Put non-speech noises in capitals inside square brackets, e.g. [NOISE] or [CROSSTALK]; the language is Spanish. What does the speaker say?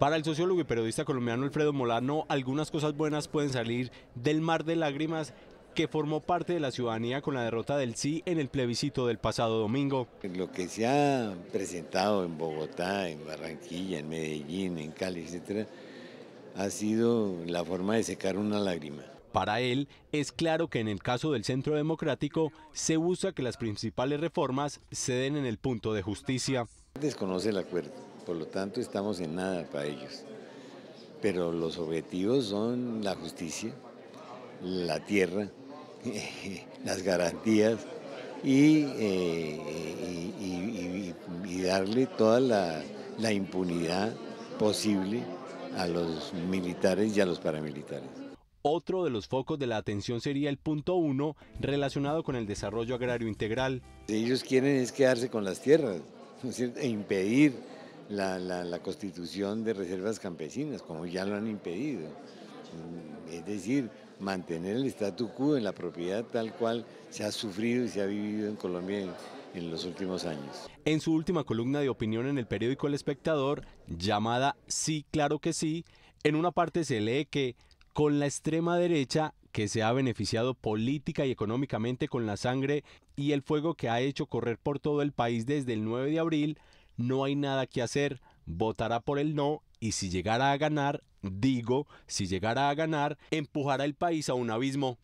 Para el sociólogo y periodista colombiano Alfredo Molano, algunas cosas buenas pueden salir del mar de lágrimas que formó parte de la ciudadanía con la derrota del sí en el plebiscito del pasado domingo. Lo que se ha presentado en Bogotá, en Barranquilla, en Medellín, en Cali, etc. ha sido la forma de secar una lágrima. Para él, es claro que en el caso del Centro Democrático se usa que las principales reformas se den en el punto de justicia. Desconoce el acuerdo por lo tanto, estamos en nada para ellos. Pero los objetivos son la justicia, la tierra, [LAUGHS] las garantías y, eh, darle toda la, impunidad posible a los militares y a los paramilitares. Otro de los focos de la atención sería el punto uno relacionado con el desarrollo agrario integral. Ellos quieren es quedarse con las tierras [LAUGHS] e impedir la, constitución de reservas campesinas, como ya lo han impedido. Mm, es decir, mantener el statu quo en la propiedad tal cual se ha sufrido y se ha vivido en Colombia en, en, los últimos años. En su última columna de opinión en el periódico El Espectador, llamada Sí, claro que sí, en una parte se lee que con la extrema derecha que se ha beneficiado política y económicamente con la sangre y el fuego que ha hecho correr por todo el país desde el 9 de abril, no hay nada que hacer, votará por el no y si llegara a ganar, digo, si llegara a ganar, empujará el país a un abismo.